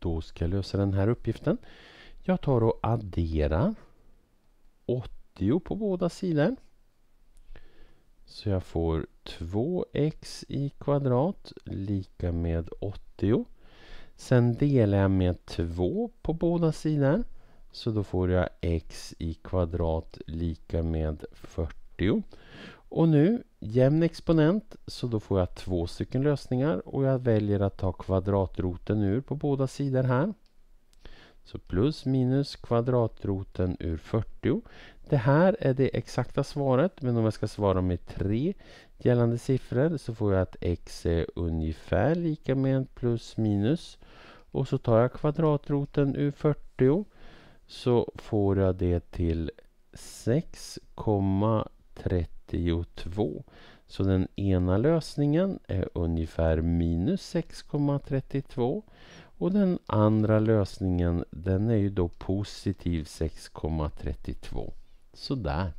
Då ska jag lösa den här uppgiften. Jag tar och adderar 80 på båda sidor. Så jag får 2x i kvadrat lika med 80. Sen delar jag med 2 på båda sidor. Så då får jag x i kvadrat lika med 40. Och nu jämn exponent så då får jag två stycken lösningar och jag väljer att ta kvadratroten ur på båda sidor här. Så plus minus kvadratroten ur 40. Det här är det exakta svaret men om jag ska svara med tre gällande siffror så får jag att x är ungefär lika med plus minus. Och så tar jag kvadratroten ur 40 så får jag det till 6, 32. Så den ena lösningen är ungefär minus 6,32 och den andra lösningen den är ju då positiv 6,32. Sådär.